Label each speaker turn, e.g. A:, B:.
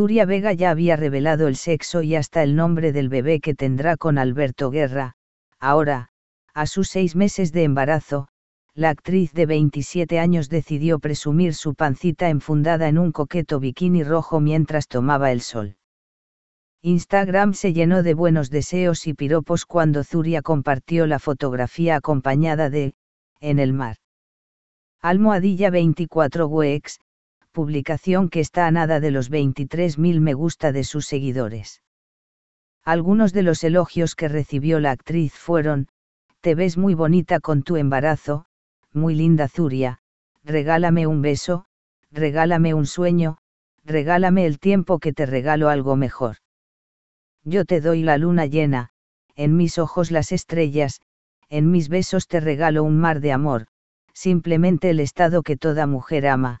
A: Zuria Vega ya había revelado el sexo y hasta el nombre del bebé que tendrá con Alberto Guerra. Ahora, a sus seis meses de embarazo, la actriz de 27 años decidió presumir su pancita enfundada en un coqueto bikini rojo mientras tomaba el sol. Instagram se llenó de buenos deseos y piropos cuando Zuria compartió la fotografía acompañada de, en el mar. Almohadilla 24 Wex, publicación que está a nada de los 23.000 me gusta de sus seguidores. Algunos de los elogios que recibió la actriz fueron, te ves muy bonita con tu embarazo, muy linda Zuria, regálame un beso, regálame un sueño, regálame el tiempo que te regalo algo mejor. Yo te doy la luna llena, en mis ojos las estrellas, en mis besos te regalo un mar de amor, simplemente el estado que toda mujer ama,